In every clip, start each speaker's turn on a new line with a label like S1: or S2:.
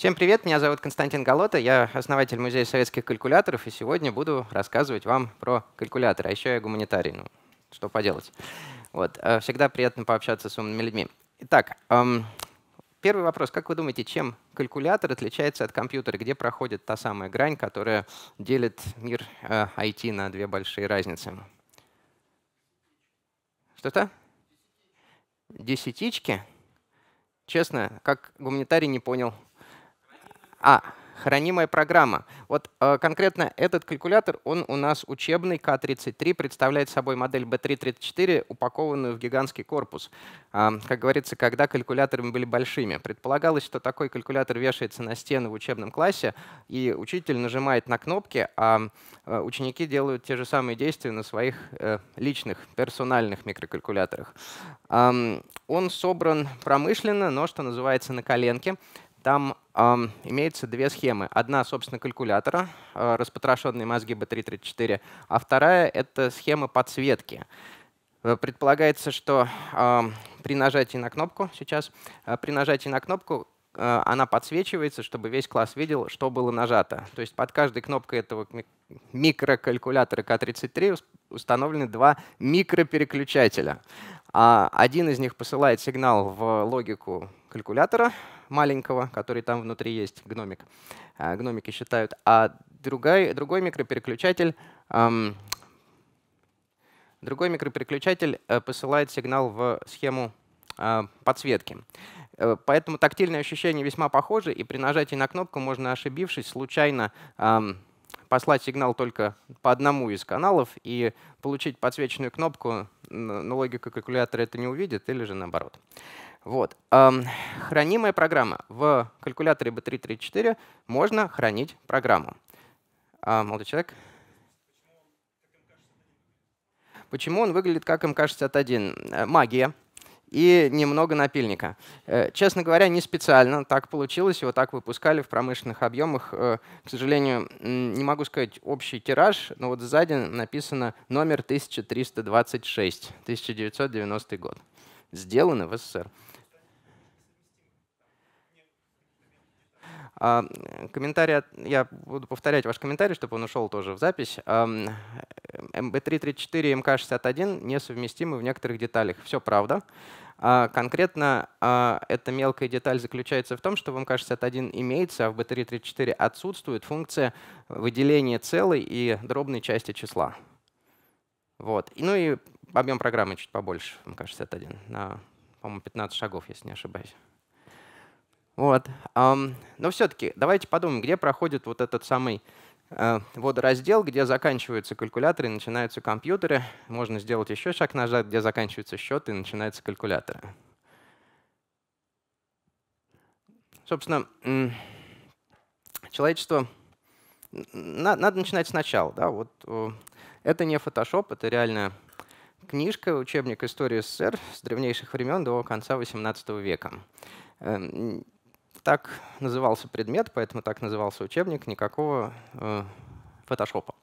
S1: Всем привет, меня зовут Константин Голота, я основатель Музея советских калькуляторов, и сегодня буду рассказывать вам про калькуляторы, а еще я гуманитарий, ну, что поделать. Вот, э, всегда приятно пообщаться с умными людьми. Итак, эм, первый вопрос. Как вы думаете, чем калькулятор отличается от компьютера? Где проходит та самая грань, которая делит мир IT э, на две большие разницы? Что-то? Десятички? Честно, как гуманитарий не понял. А, хранимая программа. Вот э, конкретно этот калькулятор, он у нас учебный К-33, представляет собой модель B334, упакованную в гигантский корпус. Э, как говорится, когда калькуляторы были большими. Предполагалось, что такой калькулятор вешается на стену в учебном классе, и учитель нажимает на кнопки, а э, ученики делают те же самые действия на своих э, личных, персональных микрокалькуляторах. Э, он собран промышленно, но, что называется, на коленке. Там э, имеются две схемы. Одна, собственно, калькулятора, э, распотрошенный мозги B334, а вторая — это схема подсветки. Э, предполагается, что э, при нажатии на кнопку сейчас, э, при нажатии на кнопку э, она подсвечивается, чтобы весь класс видел, что было нажато. То есть под каждой кнопкой этого микрокалькулятора К33 установлены два микропереключателя. А один из них посылает сигнал в логику калькулятора, маленького, который там внутри есть, гномик. А, гномики считают. А другой, другой микропереключатель эм, другой микропереключатель э, посылает сигнал в схему а, подсветки. Э, поэтому тактильные ощущения весьма похожи, и при нажатии на кнопку можно, ошибившись, случайно послать сигнал только по одному из каналов и получить подсвеченную кнопку но логика калькулятора это не увидит, или же наоборот. Вот. Хранимая программа. В калькуляторе B334 можно хранить программу. А, молодой человек. Почему он выглядит как МК-61? Магия и немного напильника. Э, честно говоря, не специально так получилось, его так выпускали в промышленных объемах. Э, к сожалению, не могу сказать общий тираж, но вот сзади написано номер 1326, 1990 год. Сделано в СССР. А, комментарий, я буду повторять ваш комментарий, чтобы он ушел тоже в запись. MB334 и МК61 несовместимы в некоторых деталях. Все правда. А, конкретно а, эта мелкая деталь заключается в том, что в МК-61 имеется, а в B334 отсутствует функция выделения целой и дробной части числа. Вот. И Ну и объем программы чуть побольше в МК-61, по-моему, 15 шагов, если не ошибаюсь. Вот. Но все-таки давайте подумаем, где проходит вот этот самый э, водораздел, где заканчиваются калькуляторы и начинаются компьютеры. Можно сделать еще шаг назад, где заканчиваются счеты и начинаются калькуляторы. Собственно, человечество надо начинать сначала. Да? Вот, это не Photoshop, это реальная книжка, учебник истории СССР с древнейших времен до конца XVIII века. Эм, так назывался предмет, поэтому так назывался учебник, никакого э, фотошопа.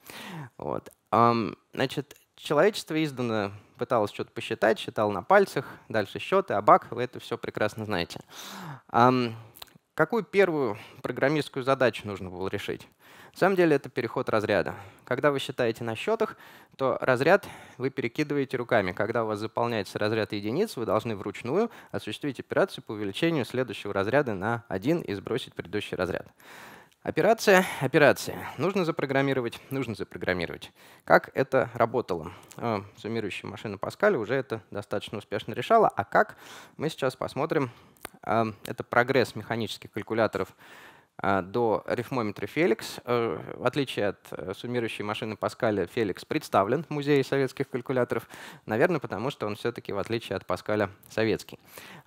S1: Вот. Um, значит, человечество издано пыталось что-то посчитать, считал на пальцах, дальше счеты, абак, вы это все прекрасно знаете. Um, какую первую программистскую задачу нужно было решить? На самом деле это переход разряда. Когда вы считаете на счетах, то разряд вы перекидываете руками. Когда у вас заполняется разряд единиц, вы должны вручную осуществить операцию по увеличению следующего разряда на один и сбросить предыдущий разряд. Операция, операция. Нужно запрограммировать, нужно запрограммировать. Как это работало? Э, суммирующая машина Паскаля уже это достаточно успешно решала. А как? Мы сейчас посмотрим. Э, это прогресс механических калькуляторов а, до рифмометра Феликс. Э, в отличие от э, суммирующей машины Паскаля, Феликс представлен в Музее советских калькуляторов, наверное, потому что он все-таки, в отличие от Паскаля, советский.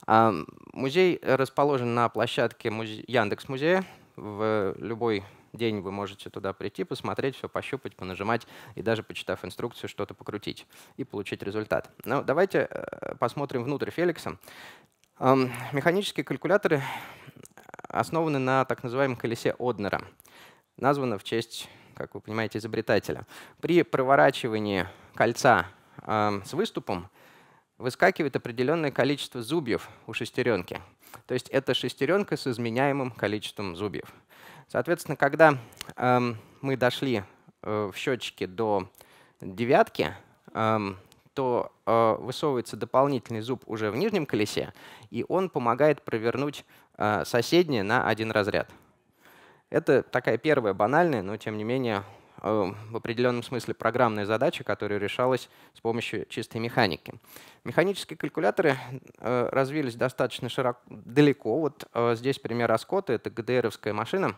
S1: Музей расположен на площадке музе... Яндекс-музея. В любой день вы можете туда прийти, посмотреть, все пощупать, понажимать и даже, почитав инструкцию, что-то покрутить и получить результат. Но ну, давайте э, посмотрим внутрь Феликса. Механические калькуляторы основаны на так называемом колесе Однера. Названо в честь, как вы понимаете, изобретателя. При проворачивании кольца э, с выступом выскакивает определенное количество зубьев у шестеренки. То есть это шестеренка с изменяемым количеством зубьев. Соответственно, когда э, мы дошли э, в счетчике до девятки, эм, что э, высовывается дополнительный зуб уже в нижнем колесе, и он помогает провернуть э, соседний на один разряд. Это такая первая банальная, но тем не менее Э, в определенном смысле программная задача, которая решалась с помощью чистой механики. Механические калькуляторы э, развились достаточно широко, далеко. Вот э, здесь пример Аскота, это ГДРовская машина.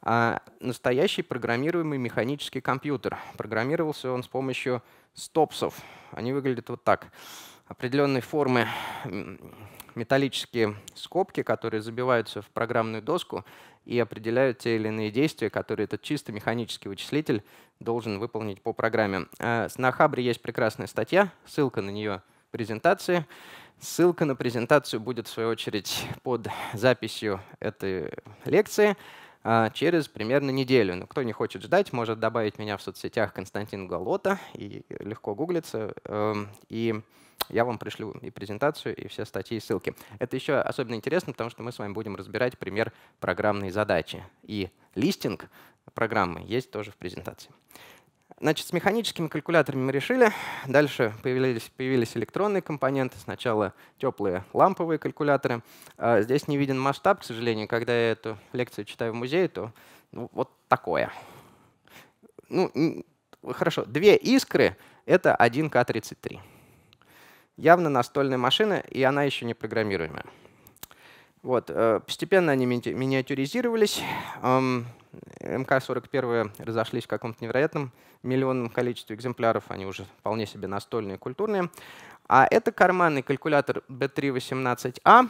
S1: А, настоящий программируемый механический компьютер. Программировался он с помощью стопсов. Они выглядят вот так. Определенной формы металлические скобки, которые забиваются в программную доску, и определяют те или иные действия, которые этот чисто механический вычислитель должен выполнить по программе. А, на Хабре есть прекрасная статья, ссылка на нее в презентации. Ссылка на презентацию будет, в свою очередь, под записью этой лекции а, через примерно неделю. Но ну, кто не хочет ждать, может добавить меня в соцсетях Константин Голота и легко гуглится. Эм, и я вам пришлю и презентацию, и все статьи и ссылки. Это еще особенно интересно, потому что мы с вами будем разбирать пример программной задачи. И листинг программы есть тоже в презентации. Значит, с механическими калькуляторами мы решили. Дальше появились, появились электронные компоненты. Сначала теплые ламповые калькуляторы. А, здесь не виден масштаб, к сожалению. Когда я эту лекцию читаю в музее, то ну, вот такое. Ну, хорошо, две искры — это 1К33 явно настольная машина, и она еще не программируемая. Вот, э, постепенно они миниатюризировались. МК-41 разошлись в каком-то невероятном миллионном количестве экземпляров, они уже вполне себе настольные культурные. А это карманный калькулятор B318A. А.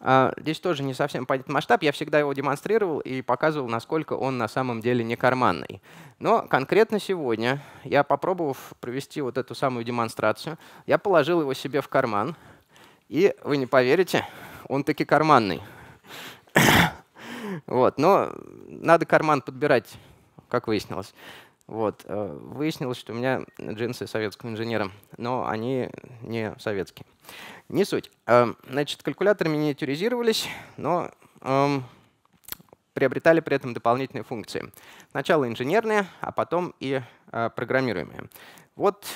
S1: А, здесь тоже не совсем понятен масштаб. Я всегда его демонстрировал и показывал, насколько он на самом деле не карманный. Но конкретно сегодня, я попробовав провести вот эту самую демонстрацию, я положил его себе в карман. И вы не поверите, он таки карманный. Вот. Но надо карман подбирать, как выяснилось. Вот. Э, выяснилось, что у меня джинсы советского инженера, но они не советские. Не суть. Э, значит, калькуляторы миниатюризировались, но эм, приобретали при этом дополнительные функции. Сначала инженерные, а потом и э, программируемые. Вот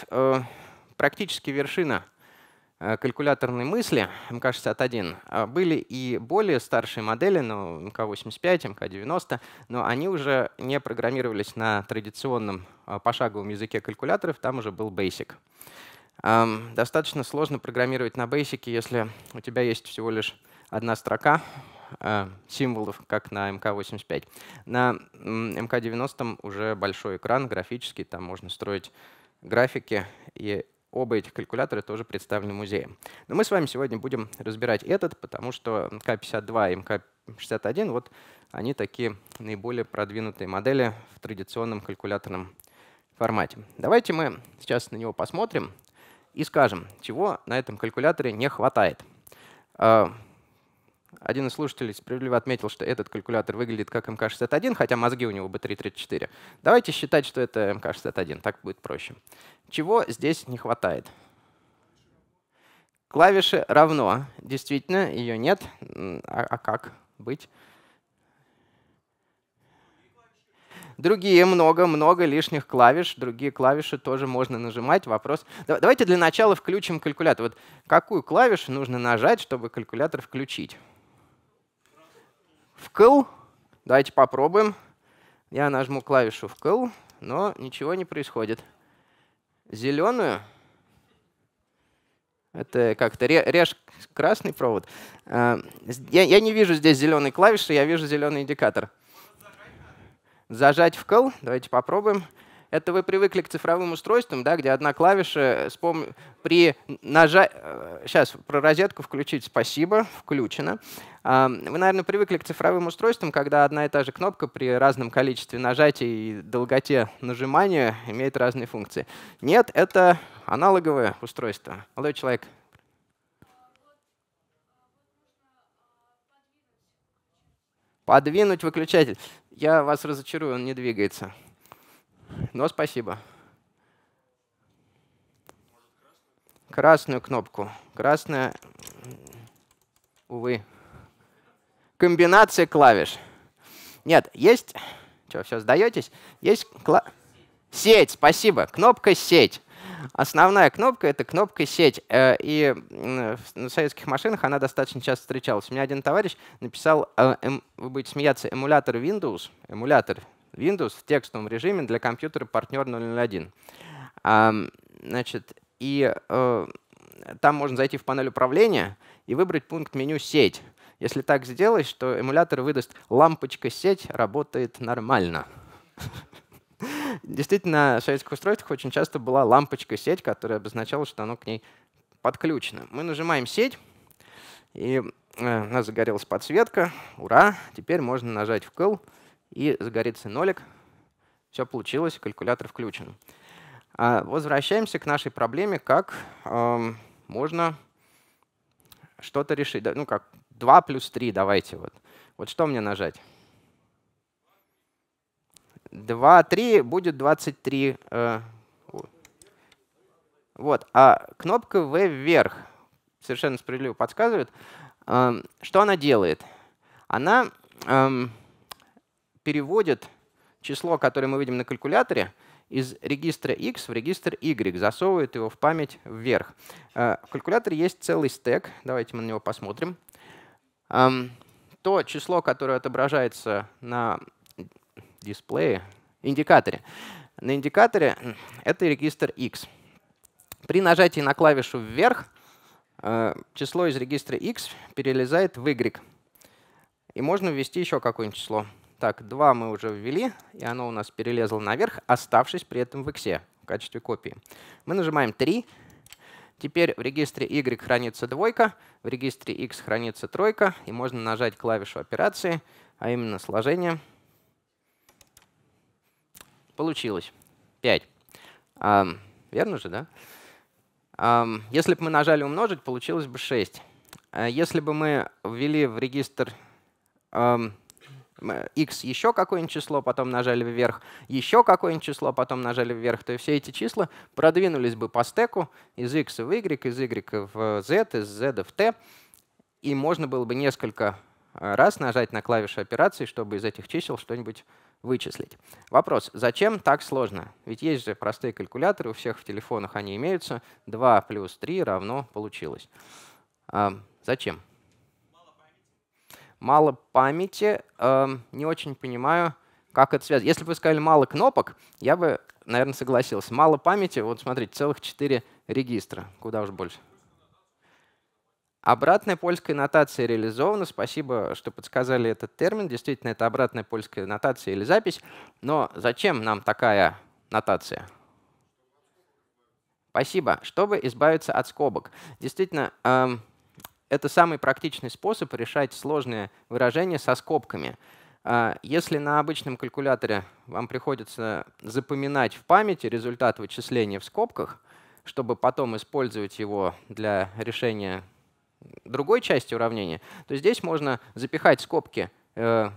S1: практически вершина – Э, калькуляторной мысли, МК-61, а, были и более старшие модели, но МК-85, МК-90, но они уже не программировались на традиционном а, пошаговом языке калькуляторов, там уже был BASIC. Достаточно сложно программировать на BASIC, если у тебя есть всего лишь одна строка э, символов, как на МК-85. На МК-90 уже большой экран графический, там можно строить графики, и Оба этих калькулятора тоже представлены музеем. Но мы с вами сегодня будем разбирать этот, потому что МК-52 и МК-61, вот они такие наиболее продвинутые модели в традиционном калькуляторном формате. Давайте мы сейчас на него посмотрим и скажем, чего на этом калькуляторе не хватает. А, один из слушателей справедливо отметил, что этот калькулятор выглядит как МК-61, хотя мозги у него B334. Давайте считать, что это МК-61, так будет проще. Чего здесь не хватает? Клавиши равно. Действительно, ее нет. А, а как быть? Другие много-много лишних клавиш. Другие клавиши тоже можно нажимать. Вопрос. Давайте для начала включим калькулятор. Вот какую клавишу нужно нажать, чтобы калькулятор включить? вкл. Давайте попробуем. Я нажму клавишу вкл, но ничего не происходит. Зеленую. Это как-то режь красный провод. А, я, я не вижу здесь зеленой клавиши, я вижу зеленый индикатор. Зажать вкл. Давайте попробуем это вы привыкли к цифровым устройствам, да, где одна клавиша э, с пом... при нажатии... Сейчас э, про розетку включить, спасибо, включено. А, вы, наверное, привыкли к цифровым устройствам, когда одна и та же кнопка при разном количестве нажатий и долготе нажимания имеет разные функции. Нет, это аналоговое устройство. Молодой человек, подвинуть выключатель. Я вас разочарую, он не двигается. Но ну, спасибо. Красную кнопку. Красная, увы. Комбинация клавиш. Нет, есть... Что, все, сдаетесь? Есть кла... Сеть, спасибо. Кнопка «Сеть». Основная кнопка — это кнопка «Сеть». Э, и на советских машинах она достаточно часто встречалась. У меня один товарищ написал, э, эм, вы будете смеяться, эмулятор Windows, эмулятор Windows в текстовом режиме для компьютера партнер 001. Значит, и э, там можно зайти в панель управления и выбрать пункт меню «Сеть». Если так сделать, что эмулятор выдаст «Лампочка сеть работает нормально». Действительно, в советских устройствах очень часто была лампочка сеть, которая обозначала, что оно к ней подключено. Мы нажимаем «Сеть», и э, у нас загорелась подсветка. Ура! Теперь можно нажать вкл и загорится нолик. Все получилось, калькулятор включен. А возвращаемся к нашей проблеме, как э, можно что-то решить. Ну как, 2 плюс 3 давайте. Вот, вот что мне нажать? 2, 3 будет 23. Э, вот, а кнопка V вверх совершенно справедливо подсказывает, э, что она делает. Она... Э, переводит число, которое мы видим на калькуляторе, из регистра X в регистр Y, засовывает его в память вверх. Э, в калькуляторе есть целый стек, давайте мы на него посмотрим. То число, которое отображается на дисплее, индикаторе, на индикаторе это регистр X. При нажатии на клавишу «Вверх» э, число из регистра X перелезает в Y. И можно ввести еще какое-нибудь число. Так, два мы уже ввели, и оно у нас перелезло наверх, оставшись при этом в x в качестве копии. Мы нажимаем 3. Теперь в регистре Y хранится двойка, в регистре X хранится тройка, и можно нажать клавишу операции, а именно сложение. Получилось. 5. А, верно же, да? А, если бы мы нажали умножить, получилось бы 6. А э, если бы мы ввели в регистр x еще какое-нибудь число, потом нажали вверх, еще какое-нибудь число, потом нажали вверх, то все эти числа продвинулись бы по стеку из x в y, из y в z, из z в t, и можно было бы несколько э, раз нажать на клавишу операции, чтобы из этих чисел что-нибудь вычислить. Вопрос, зачем так сложно? Ведь есть же простые калькуляторы, у всех в телефонах они имеются. 2 плюс 3 равно получилось. А, зачем? Зачем? мало памяти, э, не очень понимаю, как это связано. Если бы вы сказали мало кнопок, я бы, наверное, согласился. Мало памяти, вот смотрите, целых 4 регистра, куда уж больше. Обратная польская нотация реализована. Спасибо, что подсказали этот термин. Действительно, это обратная польская нотация или запись. Но зачем нам такая нотация? Спасибо. Чтобы избавиться от скобок. Действительно, эм, это самый практичный способ решать сложные выражения со скобками. А, если на обычном калькуляторе вам приходится запоминать в памяти результат вычисления в скобках, чтобы потом использовать его для решения другой части уравнения, то здесь можно запихать скобки э,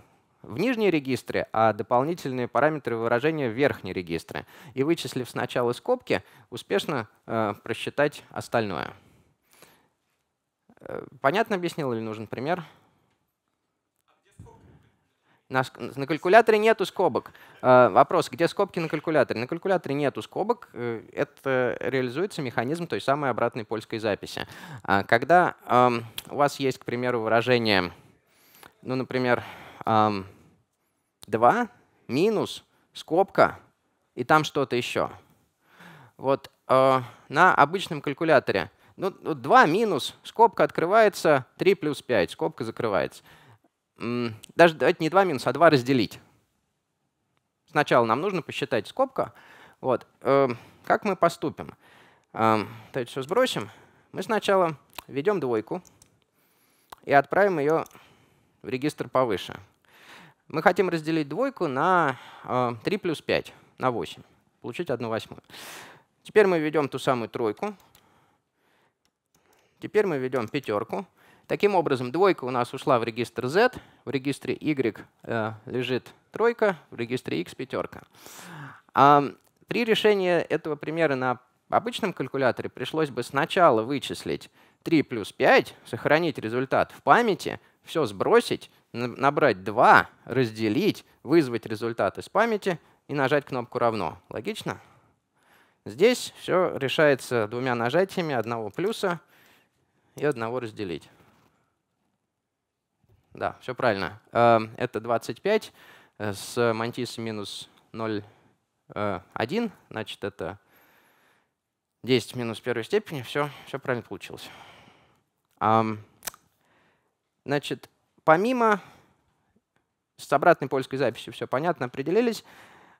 S1: в нижние регистры, а дополнительные параметры выражения в верхние регистры. И вычислив сначала скобки, успешно э, просчитать остальное. Э, понятно объяснил или нужен пример? На, на калькуляторе нету скобок. Э, вопрос, где скобки на калькуляторе? На калькуляторе нету скобок. Э, это реализуется механизм той самой обратной польской записи. А когда эм, у вас есть, к примеру, выражение, ну, например, 2 эм, минус скобка и там что-то еще. Вот на обычном калькуляторе ну, 2 ну, минус, скобка открывается, 3 плюс 5, скобка закрывается. Даже давайте не 2 минус, а 2 разделить. Сначала нам нужно посчитать скобка. Вот. Эм, как мы поступим? Эм, давайте все сбросим. Мы сначала введем двойку и отправим ее в регистр повыше. Мы хотим разделить двойку на 3 э, плюс 5, на 8. Получить 1 восьмую. Теперь мы введем ту самую тройку, Теперь мы ведем пятерку. Таким образом, двойка у нас ушла в регистр Z, в регистре Y э, лежит тройка, в регистре X пятерка. А при решении этого примера на обычном калькуляторе пришлось бы сначала вычислить 3 плюс 5, сохранить результат в памяти, все сбросить, набрать 2, разделить, вызвать результат из памяти и нажать кнопку «Равно». Логично? Здесь все решается двумя нажатиями одного плюса — и одного разделить. Да, все правильно. Эм, это 25 э, с мантисом минус 0,1, э, значит, это 10 минус первой степени. Все, все правильно получилось. Значит, помимо с обратной польской записью все понятно, определились.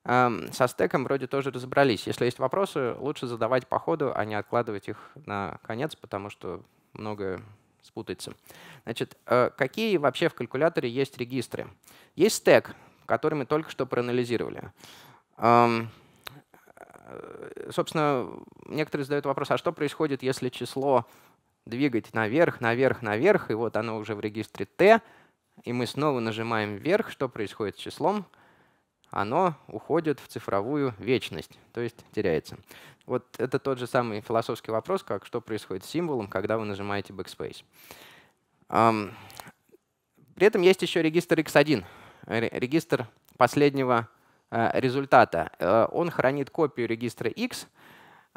S1: Эм, со стеком вроде тоже разобрались. Если есть вопросы, лучше задавать по ходу, а не откладывать их на конец, потому что много спутается. Значит, э, какие вообще в калькуляторе есть регистры? Есть стек, который мы только что проанализировали. Э, собственно, некоторые задают вопрос, а что происходит, если число двигать наверх, наверх, наверх, и вот оно уже в регистре t, и мы снова нажимаем вверх, что происходит с числом? Оно уходит в цифровую вечность, то есть теряется. Вот это тот же самый философский вопрос, как что происходит с символом, когда вы нажимаете Backspace. При этом есть еще регистр X1, регистр последнего э, результата. Э, он хранит копию регистра X.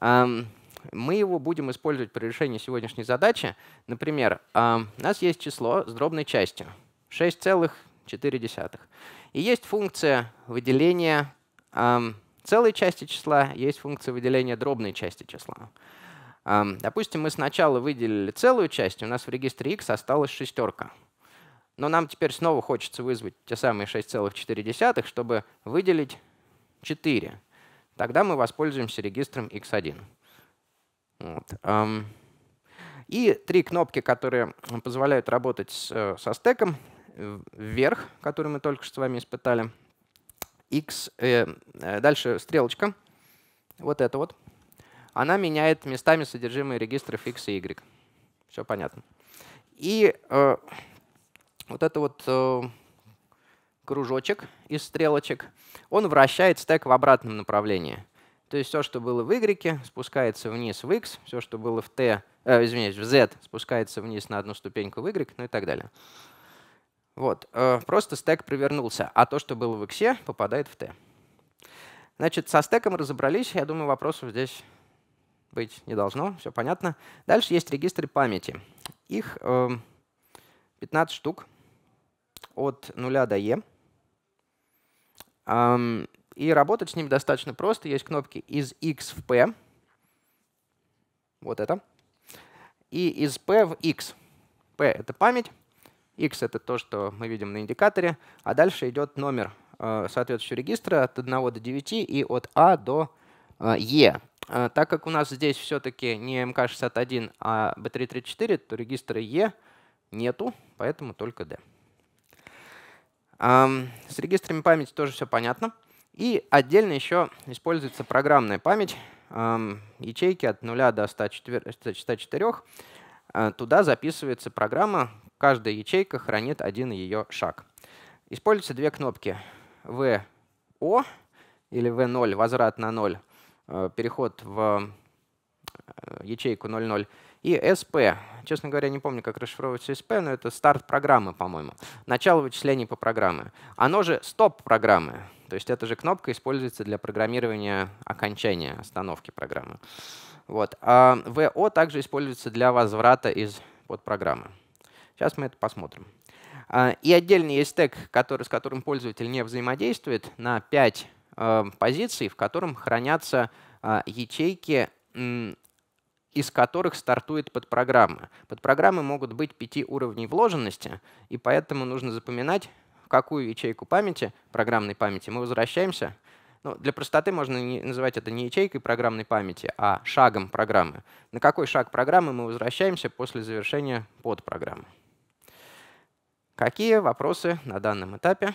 S1: Мы его будем использовать при решении сегодняшней задачи. Например, у нас есть число с дробной частью 6,4. И есть функция выделения эм, целой части числа, есть функция выделения дробной части числа. Допустим, мы сначала выделили целую часть, у нас в регистре x осталась шестерка. Но нам теперь снова хочется вызвать те самые 6,4, чтобы выделить 4. Тогда мы воспользуемся регистром x1. Вот. И три кнопки, которые позволяют работать э, со стеком. Вверх, который мы только что с вами испытали — X, э, э, дальше стрелочка, вот эта вот, она меняет местами содержимое регистров X и Y. Все понятно. И э, вот это вот э, кружочек из стрелочек, он вращает стек в обратном направлении. То есть все, что было в Y, спускается вниз в X, все, что было в T, э, извиняюсь, в Z, спускается вниз на одну ступеньку в Y, ну и так далее. Вот, э, просто стек провернулся, а то, что было в X, попадает в T. Значит, со стеком разобрались. Я думаю, вопросов здесь быть не должно. Все понятно. Дальше есть регистры памяти. Их 15 эм, штук от 0 до E. И работать с ними достаточно просто. Есть кнопки из X в P. Вот это. И из P в X. P — это память. X — это то, что мы видим на индикаторе, а дальше идет номер э, соответствующего регистра от 1 до 9 и от А до э, Е. Э, так как у нас здесь все-таки не МК-61, а B334, то регистра Е нету, поэтому только D. С регистрами памяти тоже все понятно. И отдельно еще используется программная память, ячейки от 0 до 104. Туда записывается программа, Каждая ячейка хранит один ее шаг. Используются две кнопки VO или V0, возврат на 0, э, переход в э, ячейку 00, и SP. Честно говоря, не помню, как расшифровывается SP, но это старт программы, по-моему. Начало вычислений по программе. Оно же стоп программы. То есть эта же кнопка используется для программирования окончания, остановки программы. Вот. А VO также используется для возврата из подпрограммы. программы. Сейчас мы это посмотрим. А, и отдельно есть тег, который, с которым пользователь не взаимодействует, на 5 э, позиций, в котором хранятся э, ячейки, э, из которых стартует подпрограмма. Подпрограммы могут быть 5 уровней вложенности, и поэтому нужно запоминать, какую ячейку памяти, программной памяти, мы возвращаемся. Ну, для простоты можно не, называть это не ячейкой программной памяти, а шагом программы. На какой шаг программы мы возвращаемся после завершения подпрограммы. программы. Какие вопросы на данном этапе?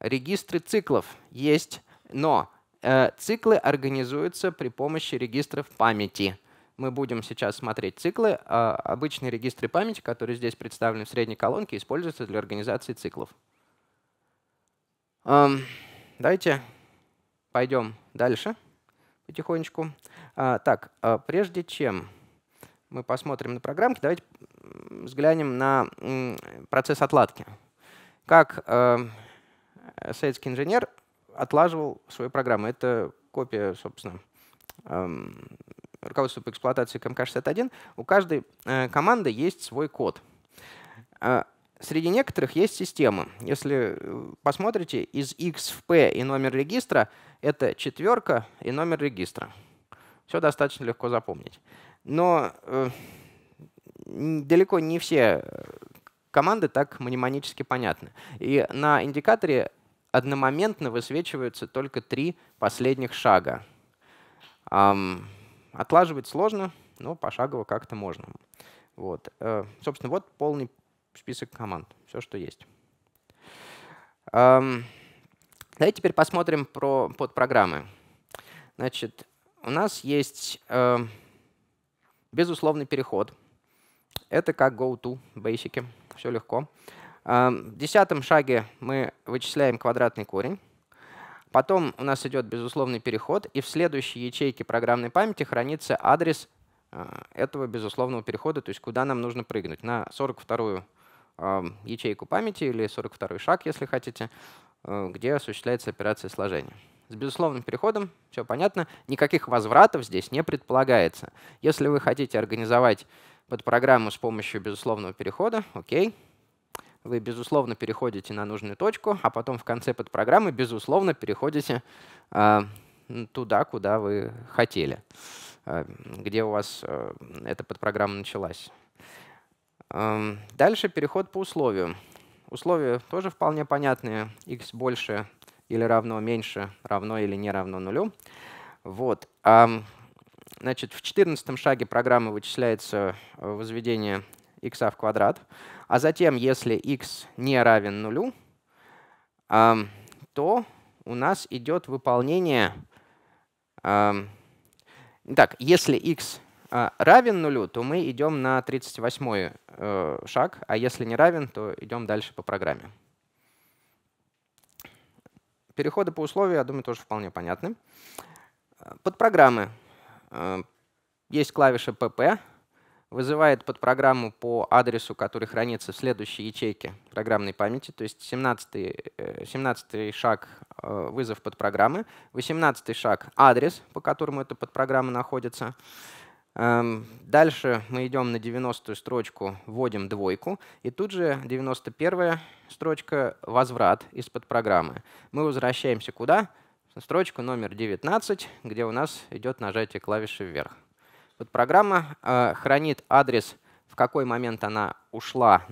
S1: Регистры циклов есть, но э, циклы организуются при помощи регистров памяти. Мы будем сейчас смотреть циклы. А обычные регистры памяти, которые здесь представлены в средней колонке, используются для организации циклов. Эм, давайте пойдем дальше потихонечку. А, так, а прежде чем мы посмотрим на программки, давайте взглянем на процесс отладки. Как э, советский инженер отлаживал свою программу. Это копия, собственно, э, руководства по эксплуатации КМК-61. У каждой э, команды есть свой код. Э, среди некоторых есть система. Если э, посмотрите, из X в P и номер регистра — это четверка и номер регистра. Все достаточно легко запомнить. Но э, далеко не все э, команды так мнемонически понятны. И на индикаторе одномоментно высвечиваются только три последних шага. Эм, отлаживать сложно, но пошагово как-то можно. Вот. Э, собственно, вот полный список команд, все, что есть. Эм, давайте теперь посмотрим про под программы Значит, у нас есть э, Безусловный переход. Это как go-to, бейсики, все легко. Эм, в десятом шаге мы вычисляем квадратный корень. Потом у нас идет безусловный переход, и в следующей ячейке программной памяти хранится адрес э, этого безусловного перехода, то есть куда нам нужно прыгнуть. На 42-ю эм, ячейку памяти или 42-й шаг, если хотите, э, где осуществляется операция сложения. С безусловным переходом все понятно, никаких возвратов здесь не предполагается. Если вы хотите организовать под программу с помощью безусловного перехода, окей, вы, безусловно, переходите на нужную точку, а потом в конце подпрограммы, безусловно, переходите э, туда, куда вы хотели, э, где у вас э, эта подпрограмма началась. Э, дальше переход по условию. Условия тоже вполне понятные. x больше или равно меньше, равно или не равно нулю. Вот. Значит, в 14 шаге программы вычисляется э, возведение x в квадрат, а затем, если x не равен нулю, то у нас идет выполнение... Так, если x э, равен нулю, то мы идем на 38 э, шаг, а если не равен, то идем дальше по программе. Переходы по условию, я думаю, тоже вполне понятны. Э, подпрограммы. Э, есть клавиша PP, вызывает подпрограмму по адресу, который хранится в следующей ячейке программной памяти, то есть 17, 17 э, шаг — вызов подпрограммы, 18 шаг — адрес, по которому эта подпрограмма находится, Эм, дальше мы идем на 90-ю строчку, вводим двойку, и тут же 91-я строчка «Возврат из-под программы». Мы возвращаемся куда? На строчку номер 19, где у нас идет нажатие клавиши «Вверх». Вот программа э, хранит адрес, в какой момент она ушла.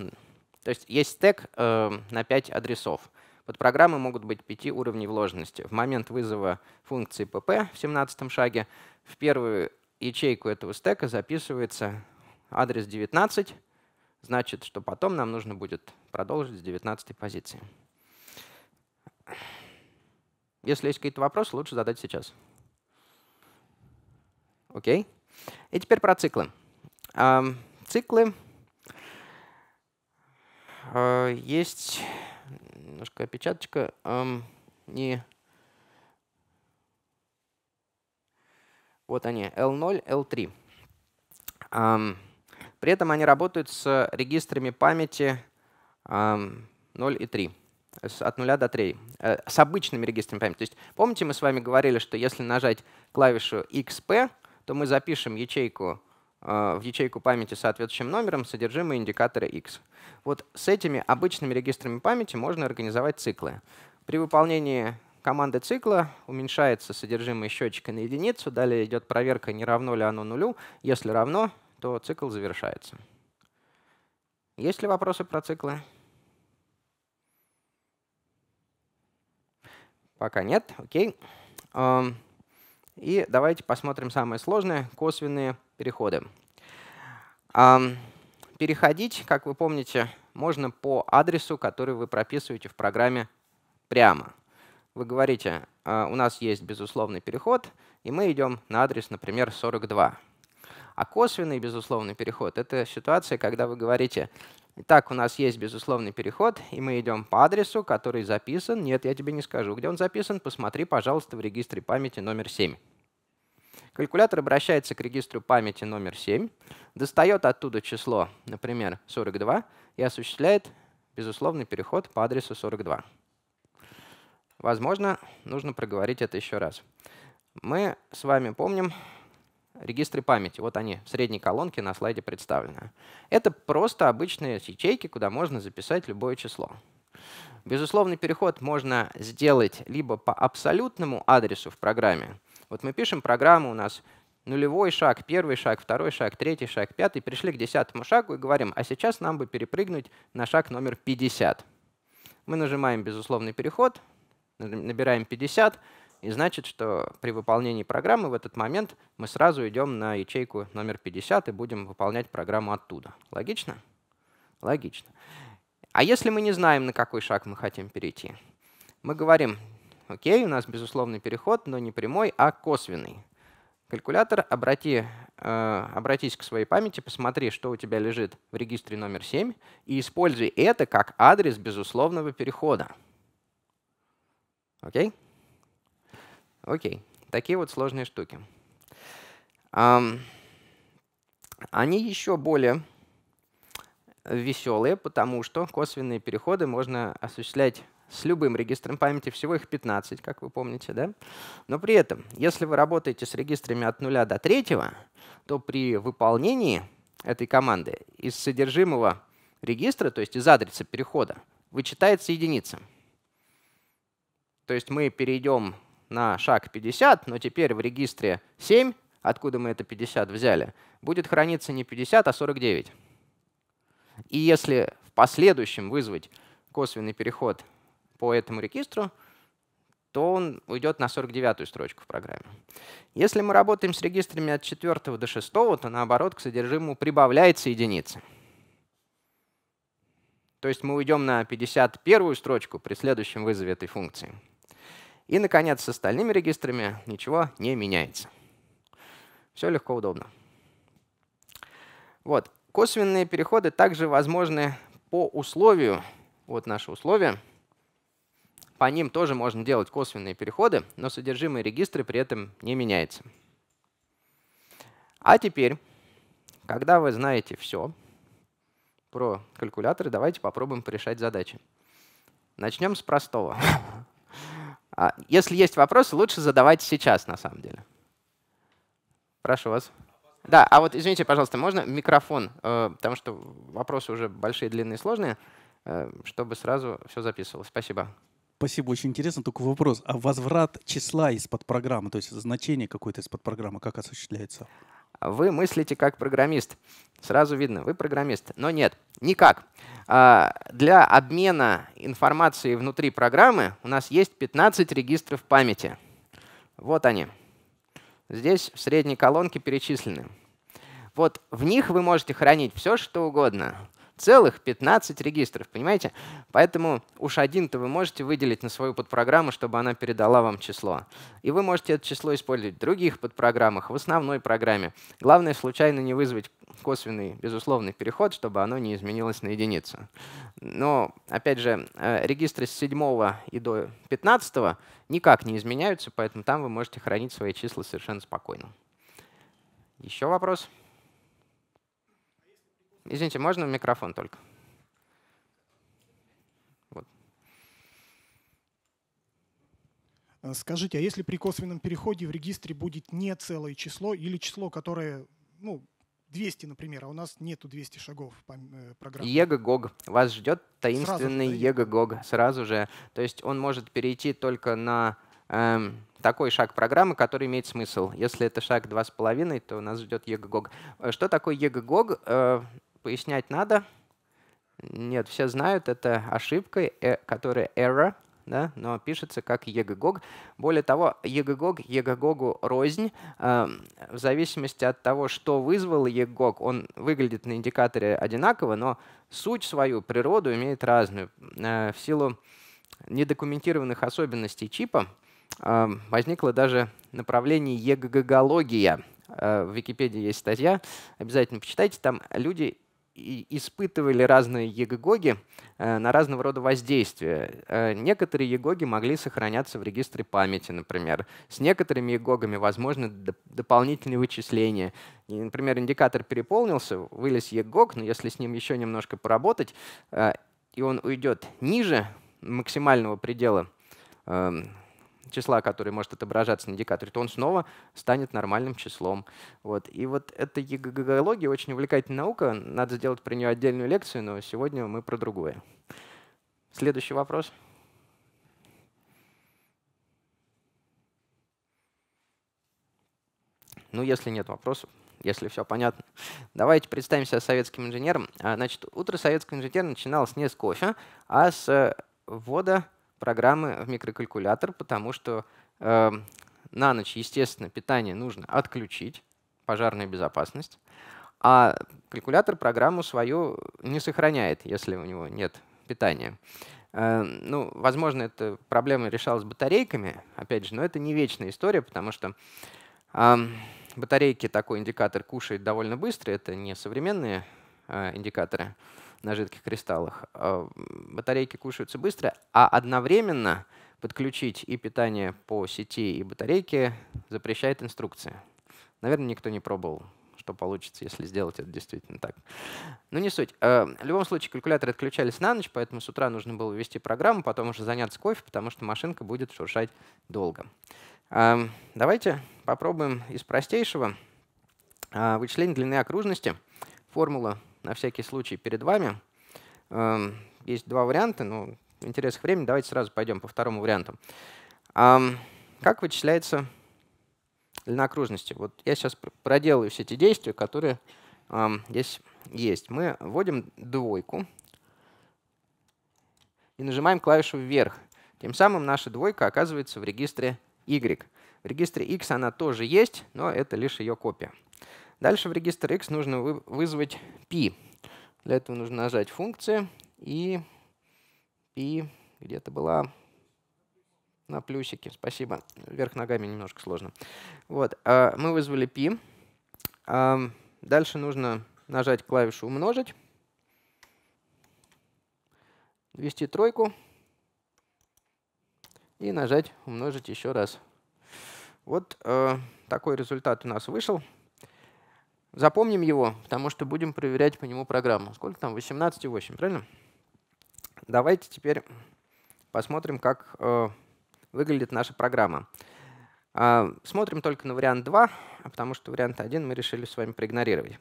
S1: То есть есть стек э, на 5 адресов. Под программы могут быть 5 уровней вложенности. В момент вызова функции PP в 17 шаге в первый ячейку этого стека записывается адрес 19, значит, что потом нам нужно будет продолжить с 19 позиции. Если есть какие-то вопросы, лучше задать сейчас. Окей. И теперь про циклы. Циклы а, есть немножко опечаточка. Не Вот они, L0, L3. При этом они работают с регистрами памяти 0 и 3 от 0 до 3, э, с обычными регистрами памяти. То есть помните, мы с вами говорили, что если нажать клавишу XP, то мы запишем ячейку э, в ячейку памяти соответствующим номером содержимое индикатора X. Вот с этими обычными регистрами памяти можно организовать циклы. При выполнении команды цикла, уменьшается содержимое счетчика на единицу, далее идет проверка, не равно ли оно нулю. Если равно, то цикл завершается. Есть ли вопросы про циклы? Пока нет, окей. Эм, и давайте посмотрим самые сложные косвенные переходы. Эм, переходить, как вы помните, можно по адресу, который вы прописываете в программе прямо вы говорите, «А, у нас есть безусловный переход, и мы идем на адрес, например, 42. А косвенный безусловный переход — это ситуация, когда вы говорите, так у нас есть безусловный переход, и мы идем по адресу, который записан. Нет, я тебе не скажу, где он записан. Посмотри, пожалуйста, в регистре памяти номер 7. Калькулятор обращается к регистру памяти номер 7, достает оттуда число, например, 42, и осуществляет безусловный переход по адресу 42. Возможно, нужно проговорить это еще раз. Мы с вами помним регистры памяти. Вот они в средней колонке на слайде представлены. Это просто обычные ячейки, куда можно записать любое число. Безусловный переход можно сделать либо по абсолютному адресу в программе. Вот мы пишем программу, у нас нулевой шаг, первый шаг, второй шаг, третий шаг, пятый. Пришли к десятому шагу и говорим, а сейчас нам бы перепрыгнуть на шаг номер 50. Мы нажимаем безусловный переход, набираем 50, и значит, что при выполнении программы в этот момент мы сразу идем на ячейку номер 50 и будем выполнять программу оттуда. Логично? Логично. А если мы не знаем, на какой шаг мы хотим перейти? Мы говорим, окей, у нас безусловный переход, но не прямой, а косвенный. Калькулятор, обрати, э, обратись к своей памяти, посмотри, что у тебя лежит в регистре номер 7, и используй это как адрес безусловного перехода. Окей? Окей. Такие вот сложные штуки. Um, они еще более веселые, потому что косвенные переходы можно осуществлять с любым регистром памяти, всего их 15, как вы помните, да? Но при этом, если вы работаете с регистрами от 0 до 3, то при выполнении этой команды из содержимого регистра, то есть из адреса перехода, вычитается единица. То есть мы перейдем на шаг 50, но теперь в регистре 7, откуда мы это 50 взяли, будет храниться не 50, а 49. И если в последующем вызвать косвенный переход по этому регистру, то он уйдет на 49-ю строчку в программе. Если мы работаем с регистрами от 4 до 6, то наоборот к содержимому прибавляется единица. То есть мы уйдем на 51-ю строчку при следующем вызове этой функции. И, наконец, с остальными регистрами ничего не меняется. Все легко, удобно. Вот. Косвенные переходы также возможны по условию. Вот наши условия. По ним тоже можно делать косвенные переходы, но содержимое регистры при этом не меняется. А теперь, когда вы знаете все про калькуляторы, давайте попробуем порешать задачи. Начнем с простого. А, если есть вопросы, лучше задавать сейчас, на самом деле. Прошу вас. Да, а вот извините, пожалуйста, можно микрофон, э, потому что вопросы уже большие, длинные, сложные, э, чтобы сразу все записывалось. Спасибо.
S2: Спасибо, очень интересно. Только вопрос, а возврат числа из-под программы, то есть значение какое-то из-под программы, как осуществляется?
S1: вы мыслите как программист. Сразу видно, вы программист. Но нет, никак. А, для обмена информации внутри программы у нас есть 15 регистров памяти. Вот они. Здесь в средней колонке перечислены. Вот в них вы можете хранить все, что угодно. Целых 15 регистров, понимаете? Поэтому уж один-то вы можете выделить на свою подпрограмму, чтобы она передала вам число. И вы можете это число использовать в других подпрограммах, в основной программе. Главное, случайно не вызвать косвенный безусловный переход, чтобы оно не изменилось на единицу. Но, опять же, э, регистры с 7 и до 15 никак не изменяются, поэтому там вы можете хранить свои числа совершенно спокойно. Еще вопрос? Вопрос? Извините, можно в микрофон только? Вот.
S3: Э, скажите, а если при косвенном переходе в регистре будет не целое число или число, которое, ну, 200, например, а у нас нету 200 шагов по э, программе. Его-гог.
S1: Вас ждет таинственный его-гог сразу же. То есть он может перейти только на эм, такой шаг программы, который имеет смысл. Если это шаг 2,5, то нас ждет его-гог. Э, что такое его-гог? пояснять надо. Нет, все знают, это ошибка, э, которая error, да, но пишется как ЕГГОГ. Более того, ЕГГОГ ЕГГОГу рознь. Эм, в зависимости от того, что вызвал ЕГГОГ, он выглядит на индикаторе одинаково, но суть свою, природу имеет разную. Э, в силу недокументированных особенностей чипа эм, возникло даже направление ЕГГология. Э, в Википедии есть статья, обязательно почитайте. Там люди испытывали разные егогоги э, на разного рода воздействия. Э, некоторые егоги могли сохраняться в регистре памяти, например. С некоторыми егогами возможны дополнительные вычисления. например, индикатор переполнился, вылез егог, но если с ним еще немножко поработать, э, и он уйдет ниже максимального предела эм, числа, которое может отображаться на индикаторе, то он снова станет нормальным числом. Вот. И вот эта ЕГГология очень увлекательная наука. Надо сделать про нее отдельную лекцию, но сегодня мы про другое. Следующий вопрос. Ну, если нет вопросов, если все понятно. Давайте представим себя советским инженером. А, значит, утро советского инженера начиналось не с кофе, а с э, ввода программы в микрокалькулятор, потому что э, на ночь, естественно, питание нужно отключить, пожарная безопасность, а калькулятор программу свою не сохраняет, если у него нет питания. Э, ну, возможно, эта проблема решалась батарейками, опять же, но это не вечная история, потому что э, батарейки такой индикатор кушает довольно быстро, это не современные э, индикаторы на жидких кристаллах. А, батарейки кушаются быстро, а одновременно подключить и питание по сети, и батарейки запрещает инструкция. Наверное, никто не пробовал, что получится, если сделать это действительно так. Но не суть. А, в любом случае, калькуляторы отключались на ночь, поэтому с утра нужно было ввести программу, потом уже заняться кофе, потому что машинка будет шуршать долго. А, давайте попробуем из простейшего вычисление длины окружности. Формула на всякий случай перед вами. Эм, есть два варианта, но в интересах времени давайте сразу пойдем по второму варианту. Как вычисляется длина окружности? Вот я сейчас проделаю все эти действия, которые здесь есть. Мы вводим двойку и нажимаем клавишу вверх. Тем самым наша двойка оказывается в регистре Y. В регистре X она тоже есть, но это лишь ее копия. Дальше в регистр x нужно вы вызвать p. Для этого нужно нажать функции и p где-то была на плюсике. Спасибо. Вверх ногами немножко сложно. Вот, а, мы вызвали p. А, дальше нужно нажать клавишу «Умножить», ввести тройку и нажать «Умножить» еще раз. Вот э, такой результат у нас вышел. Запомним его, потому что будем проверять по нему программу. Сколько там? 18,8, правильно? Давайте теперь посмотрим, как э, выглядит наша программа. Э, смотрим только на вариант 2, потому что вариант 1 мы решили с вами проигнорировать.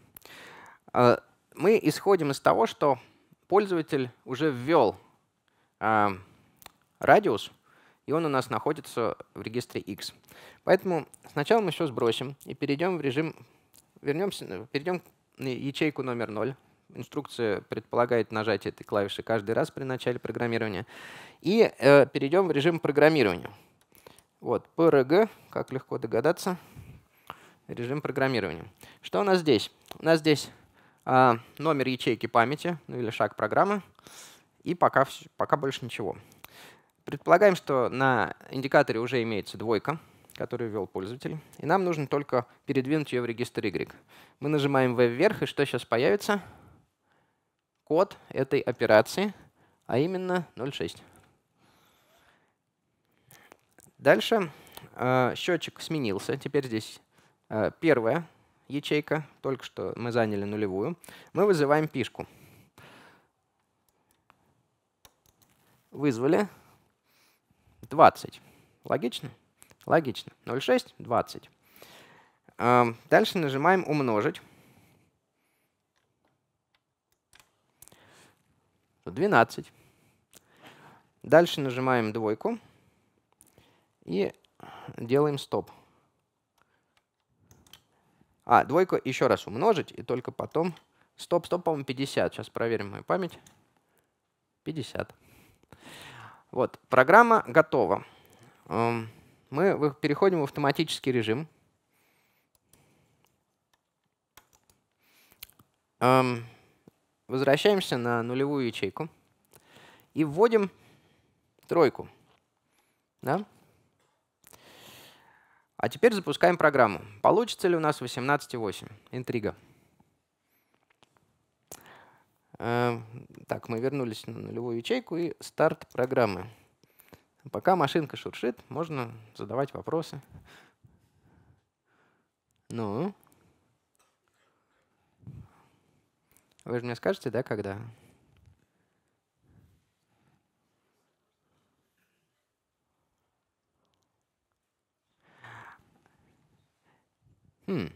S1: Э, мы исходим из того, что пользователь уже ввел э, радиус, и он у нас находится в регистре X. Поэтому сначала мы все сбросим и перейдем в режим Вернемся, перейдем к ячейку номер 0. Инструкция предполагает нажатие этой клавиши каждый раз при начале программирования. И э, перейдем в режим программирования. Вот, PRG, как легко догадаться, режим программирования. Что у нас здесь? У нас здесь э, номер ячейки памяти, ну или шаг программы, и пока, пока больше ничего. Предполагаем, что на индикаторе уже имеется двойка, которую ввел пользователь, и нам нужно только передвинуть ее в регистр Y. Мы нажимаем V вверх, и что сейчас появится? Код этой операции, а именно 0.6. Дальше э, счетчик сменился. Теперь здесь э, первая ячейка, только что мы заняли нулевую. Мы вызываем пишку. Вызвали 20. Логично? Логично. 0,6, 20. Эм, дальше нажимаем «Умножить». 12. Дальше нажимаем двойку и делаем «Стоп». А, двойку еще раз умножить, и только потом... Стоп, стоп, по-моему, 50. Сейчас проверим мою память. 50. Вот, программа готова. Эм, мы переходим в автоматический режим. Эм, возвращаемся на нулевую ячейку и вводим тройку. Да? А теперь запускаем программу. Получится ли у нас 18,8? Интрига. Эм, так, мы вернулись на нулевую ячейку и старт программы. Пока машинка шуршит, можно задавать вопросы. Ну? Вы же мне скажете, да, когда?
S2: Хм.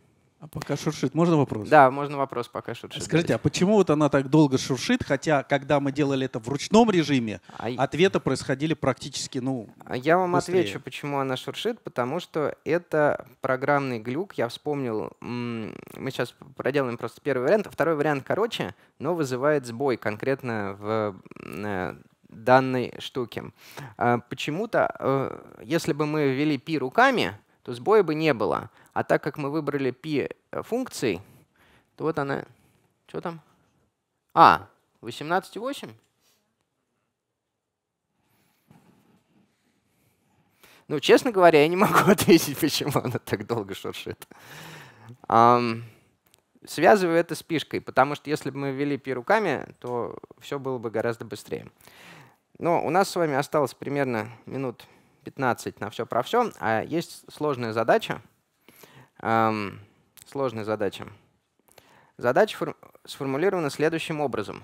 S2: А пока шуршит, можно вопрос?
S1: Да, можно вопрос, пока шуршит. Скажите,
S2: а почему вот она так долго шуршит, хотя когда мы делали это в ручном режиме, а... ответы происходили практически, ну,
S1: а Я вам быстрее. отвечу, почему она шуршит, потому что это программный глюк, я вспомнил, мы сейчас проделаем просто первый вариант, второй вариант короче, но вызывает сбой конкретно в э, данной штуке. А почему-то, э, если бы мы ввели пи руками, то сбоя бы не было. А так как мы выбрали p э, функции, то вот она... Что там? А, 18,8? Ну, честно говоря, я не могу ответить, почему она так долго шуршит. Um, связываю это с пишкой, потому что если бы мы ввели пи руками, то все было бы гораздо быстрее. Но у нас с вами осталось примерно минут 15 на все про все, а есть сложная задача. Эм, сложная задача. Задача фор- сформулирована следующим образом.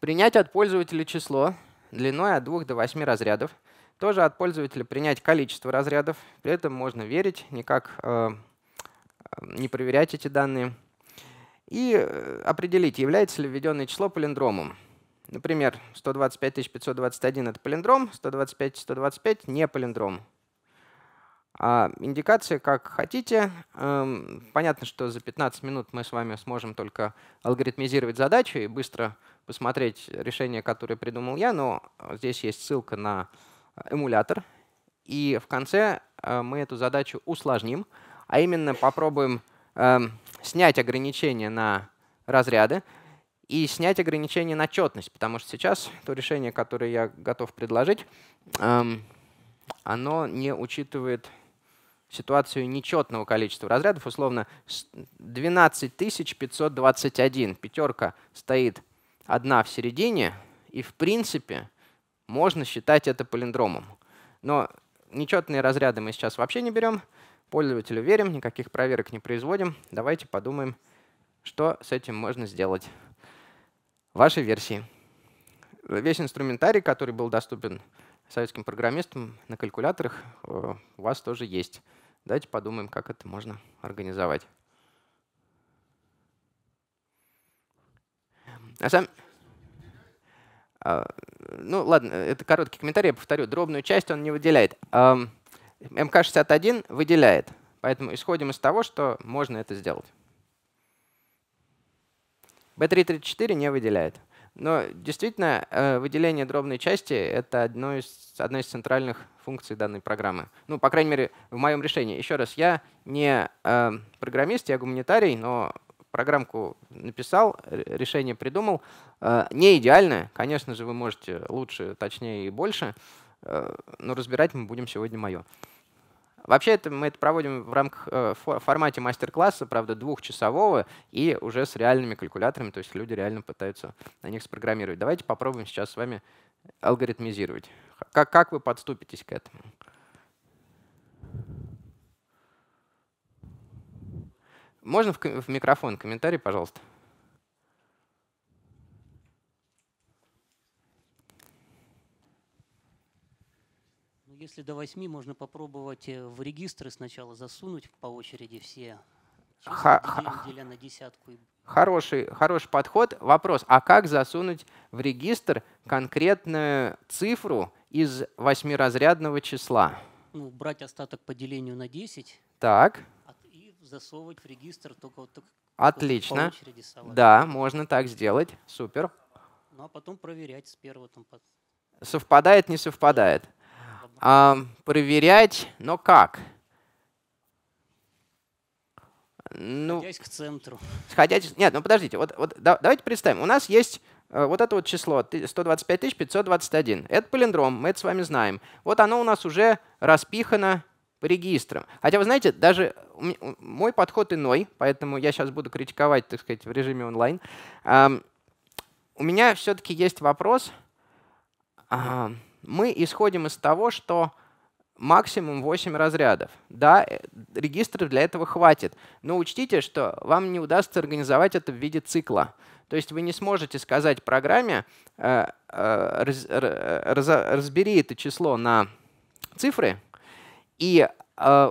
S1: Принять от пользователя число длиной от 2 до 8 разрядов. Тоже от пользователя принять количество разрядов. При этом можно верить, никак э, не проверять эти данные. И э, определить, является ли введенное число палиндромом. Например, 125 521 – это палиндром, 125 125 – не палиндром. А индикации как хотите. Эм, понятно, что за 15 минут мы с вами сможем только алгоритмизировать задачу и быстро посмотреть решение, которое придумал я, но здесь есть ссылка на эмулятор. И в конце э, мы эту задачу усложним, а именно попробуем эм, снять ограничения на разряды, и снять ограничение на четность, потому что сейчас то решение, которое я готов предложить, эм, оно не учитывает ситуацию нечетного количества разрядов, условно 12521 Пятерка стоит одна в середине, и в принципе можно считать это палиндромом. Но нечетные разряды мы сейчас вообще не берем, пользователю верим, никаких проверок не производим. Давайте подумаем, что с этим можно сделать вашей версии. Весь инструментарий, который был доступен советским программистам на калькуляторах, э, у вас тоже есть. Давайте подумаем, как это можно организовать. На самом... А, ну ладно, это короткий комментарий, я повторю. Дробную часть он не выделяет. МК-61 выделяет. Поэтому исходим из того, что можно это сделать. B334 не выделяет. Но действительно, э, выделение дробной части — это одно из, одна из центральных функций данной программы. Ну, по крайней мере, в моем решении. Еще раз, я не э, программист, я гуманитарий, но программку написал, решение придумал. Э, не идеальное, конечно же, вы можете лучше, точнее и больше, э, но разбирать мы будем сегодня мое. Вообще это мы это проводим в рамках э, формате мастер-класса, правда, двухчасового и уже с реальными калькуляторами, то есть люди реально пытаются на них спрограммировать. Давайте попробуем сейчас с вами алгоритмизировать. Как, как вы подступитесь к этому? Можно в, в микрофон комментарий, пожалуйста?
S3: Если до восьми, можно попробовать э, в регистры сначала засунуть по очереди все. Ха на десятку.
S1: Хороший, хороший подход. Вопрос, а как засунуть в регистр конкретную цифру из восьмиразрядного числа?
S3: Ну, брать остаток по делению на 10. Так. И засовывать в регистр только вот так. Отлично. Да,
S1: можно так сделать. Супер.
S3: Ну а потом проверять с первого там.
S1: Совпадает, не совпадает. Да. А, проверять, но как? Ну, сходясь
S3: к центру.
S1: Сходясь, нет, ну подождите, вот, вот да, давайте представим, у нас есть э, вот это вот число 125 521. Это палиндром, мы это с вами знаем. Вот оно у нас уже распихано по регистрам. Хотя, вы знаете, даже мой подход иной, поэтому я сейчас буду критиковать, так сказать, в режиме онлайн. Эм, у меня все-таки есть вопрос. Эм, мы исходим из того, что максимум 8 разрядов. Да, э, регистров для этого хватит, но учтите, что вам не удастся организовать это в виде цикла. То есть вы не сможете сказать программе, э, э, разбери это число на цифры и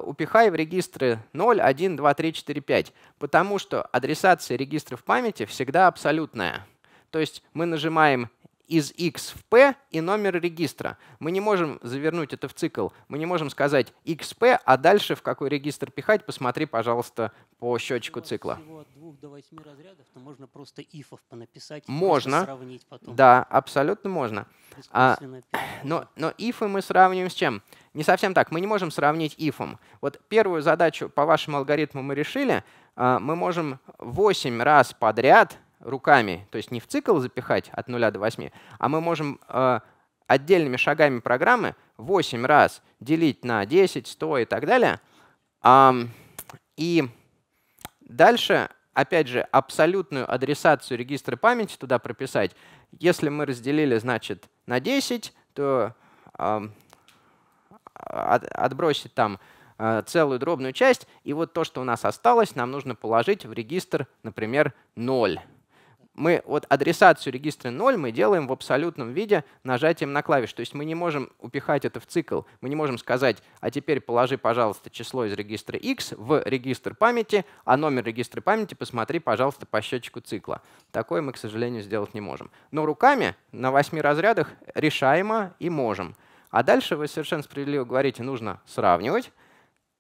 S1: упихай в регистры 0, 1, 2, 3, 4, 5, потому что адресация регистров памяти всегда абсолютная. То есть мы нажимаем из x в p и номер регистра. Мы не можем завернуть это в цикл. Мы не можем сказать xp, а дальше в какой регистр пихать, посмотри, пожалуйста, по счетчику цикла.
S3: можно просто ифов понаписать можно. сравнить потом. Да,
S1: абсолютно можно. А, но, но ифы мы сравниваем с чем? Не совсем так. Мы не можем сравнить ифом. Вот первую задачу по вашему алгоритму мы решили. А, мы можем 8 раз подряд руками, то есть не в цикл запихать от 0 до 8, а мы можем э, отдельными шагами программы 8 раз делить на 10, 100 и так далее. И дальше, опять же, абсолютную адресацию регистра памяти туда прописать. Если мы разделили, значит, на 10, то а, отбросить там э, целую дробную часть, и вот то, что у нас осталось, нам нужно положить в регистр, например, 0 мы вот адресацию регистра 0 мы делаем в абсолютном виде нажатием на клавишу. То есть мы не можем упихать это в цикл. Мы не можем сказать, а теперь положи, пожалуйста, число из регистра X в регистр памяти, а номер регистра памяти посмотри, пожалуйста, по счетчику цикла. Такое мы, к сожалению, сделать не можем. Но руками на 8 разрядах решаемо и можем. А дальше вы совершенно справедливо говорите, нужно сравнивать.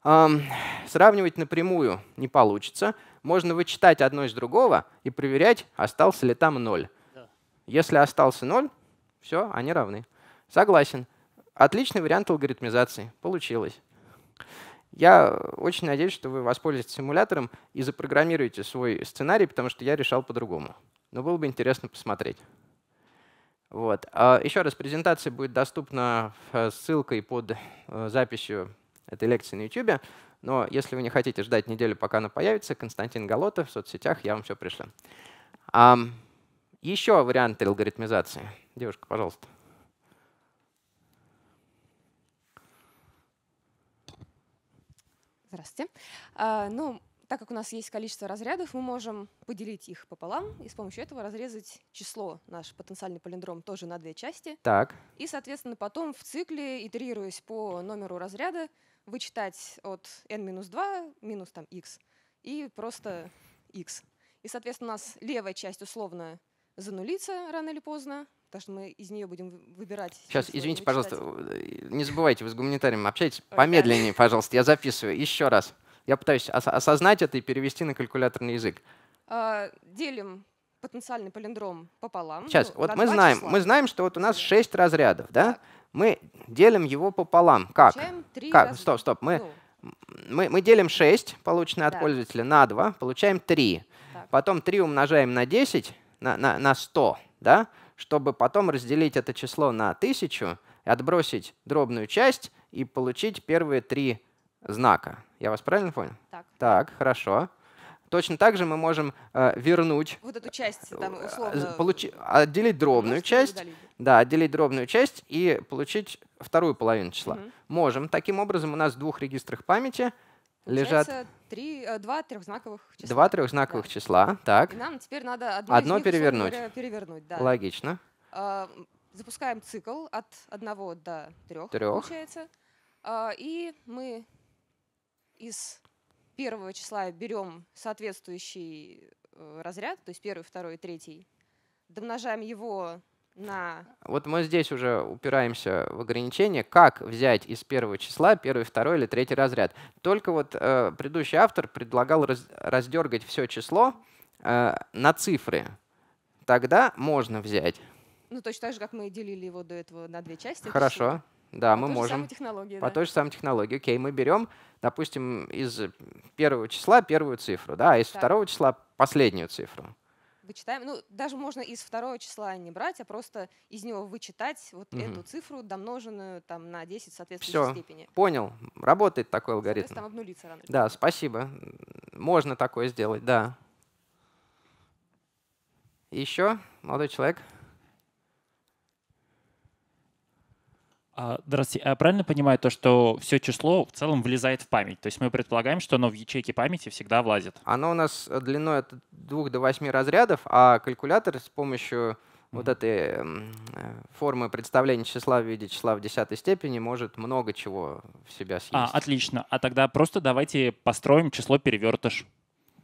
S1: Сравнивать напрямую не получится. Можно вычитать одно из другого и проверять, остался ли там ноль. Да. Если остался ноль, все, они равны. Согласен. Отличный вариант алгоритмизации. Получилось. Я очень надеюсь, что вы воспользуетесь симулятором и запрограммируете свой сценарий, потому что я решал по-другому. Но было бы интересно посмотреть. Вот. А, Еще раз, презентация будет доступна э, ссылкой под э, записью этой лекции на YouTube. Но если вы не хотите ждать неделю, пока она появится, Константин Голотов в соцсетях, я вам все пришлю. А, еще варианты алгоритмизации. Девушка, пожалуйста.
S4: Здравствуйте. А, ну, так как у нас есть количество разрядов, мы можем поделить их пополам и с помощью этого разрезать число, наш потенциальный полиндром, тоже на две части. Так. И, соответственно, потом в цикле, итерируясь по номеру разряда, вычитать от n-2 минус минус там x и просто x. И, соответственно, у нас левая часть условно занулится рано или поздно, потому что мы из нее будем выбирать.
S1: Сейчас, извините, пожалуйста, э, э, не забывайте, вы с гуманитарием общаетесь. Ой, Помедленнее, пожалуйста, я записываю. Еще раз. Я пытаюсь ос осознать это и перевести на калькуляторный язык.
S4: А, делим потенциальный полиндром пополам. Сейчас, ну, вот мы знаем, числа.
S1: мы знаем, что вот у нас 6 разрядов, да? Так мы делим его пополам. Как? как? Раза. Стоп, стоп. Мы, ну. мы, мы делим 6, полученные да. от пользователя, на 2, получаем 3. Так. Потом 3 умножаем на 10, на, на, на 100, да? чтобы потом разделить это число на 1000, отбросить дробную часть и получить первые три знака. Я вас правильно понял? Так. Так, хорошо. Точно так же мы можем э, вернуть...
S4: Вот эту часть, э, там, э, условно...
S1: Получ... Отделить дробную часть. Да, отделить дробную часть и получить вторую половину числа. Угу. Можем. Таким образом, у нас в двух регистрах памяти Получается лежат...
S4: Три, два трехзнаковых
S1: числа. Два трехзнаковых да. числа, так. И
S4: нам теперь надо одно, одно перевернуть. перевернуть да. Логично. Запускаем цикл от одного до трех 3. получается. И мы из первого числа берем соответствующий э, разряд, то есть первый, второй, третий, домножаем его на...
S1: Вот мы здесь уже упираемся в ограничение, как взять из первого числа первый, второй или третий разряд. Только вот э, предыдущий автор предлагал раз, раздергать все число э, на цифры. Тогда можно взять.
S4: Ну, точно так же, как мы делили его до этого на две части. Хорошо. Да, По мы можем. По да? той
S1: же самой технологии. Окей, мы берем, допустим, из первого числа первую цифру, да, а из так. второго числа последнюю цифру.
S4: Вычитаем. Ну, даже можно из второго числа не брать, а просто из него вычитать вот угу. эту цифру, домноженную там на 10 соответствующей Все. степени.
S1: Понял. Работает такой ну, алгоритм. Там обнулиться рано. Да, спасибо. Можно такое сделать, да.
S2: Еще, молодой человек. А, здравствуйте. Я а правильно понимаю то, что все число в целом влезает в память? То есть мы предполагаем, что оно в ячейке памяти всегда влазит? Оно у нас э, длиной от 2 до 8 разрядов, а
S1: калькулятор с помощью вот этой эм, э, формы представления числа в виде числа
S2: в десятой степени может много чего в себя а, съесть. А, отлично. А тогда просто давайте построим число перевертыш.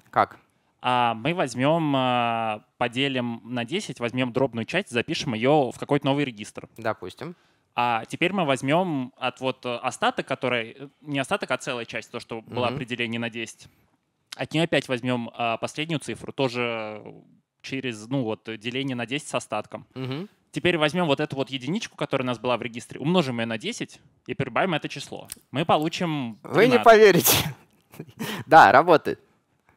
S2: Как? А мы возьмем, э, поделим на 10, возьмем дробную часть, запишем ее в какой-то новый регистр. Допустим. А теперь мы возьмем от вот э, остаток, который э, не остаток, а целая часть, то, что было mm-hmm. определение на 10. От нее опять возьмем а, последнюю цифру, тоже через, ну вот, деление на 10 с остатком. Mm-hmm. Теперь возьмем вот эту вот единичку, которая у нас была в регистре, умножим ее на 10 и прибавим это число. Мы получим... 13. Вы не поверите. Да, работает.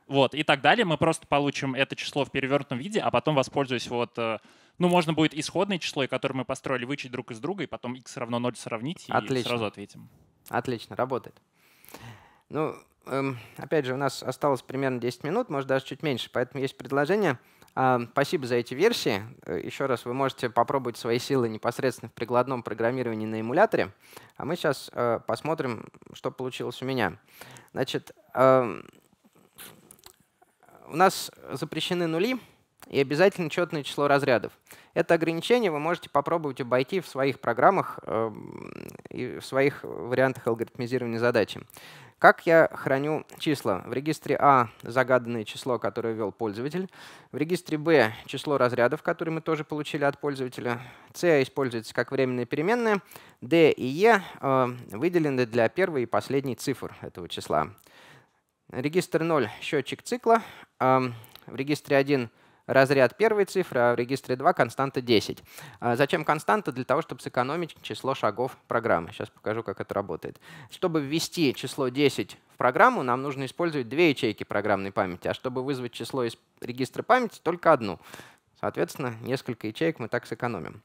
S2: Вот, и так далее. Мы просто получим это число в перевернутом виде, а потом, воспользуясь вот э, ну, можно будет исходное число, которое мы построили, вычесть друг из друга, и потом x равно 0 сравнить, Отлично. и сразу ответим.
S1: Отлично, работает.
S2: Ну, эм,
S1: опять же, у нас осталось примерно 10 минут, может, даже чуть меньше, поэтому есть предложение. Э, спасибо за эти версии. Э, Еще раз, вы можете попробовать свои силы непосредственно в прикладном программировании на эмуляторе. А мы сейчас э, посмотрим, что получилось у меня. Значит, э, у нас запрещены нули, и обязательно четное число разрядов. Это ограничение вы можете попробовать обойти в своих программах э, и в своих вариантах алгоритмизирования задачи. Как я храню числа? В регистре А загаданное число, которое ввел пользователь. В регистре Б число разрядов, которые мы тоже получили от пользователя. С используется как временная переменная. D и E э, выделены для первой и последней цифр этого числа. Регистр 0 — счетчик цикла. Э, в регистре 1 — разряд первой цифры, а в регистре 2 константа 10. А зачем константа? Для того, чтобы сэкономить число шагов программы. Сейчас покажу, как это работает. Чтобы ввести число 10 в программу, нам нужно использовать две ячейки программной памяти, а чтобы вызвать число из регистра памяти, только одну. Соответственно, несколько ячеек мы так сэкономим.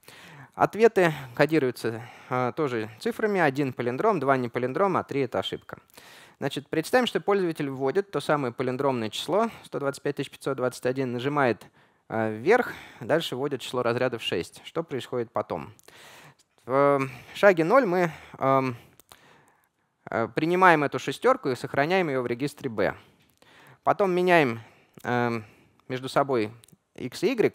S1: Ответы кодируются а, тоже цифрами. Один полиндром, два не палиндрома, а три — это ошибка. Значит, представим, что пользователь вводит то самое полиндромное число, 125 521, нажимает а, вверх, дальше вводит число разрядов 6. Что происходит потом? В эм, шаге 0 мы эм, э, принимаем эту шестерку и сохраняем ее в регистре B. Потом меняем эм, между собой x и y,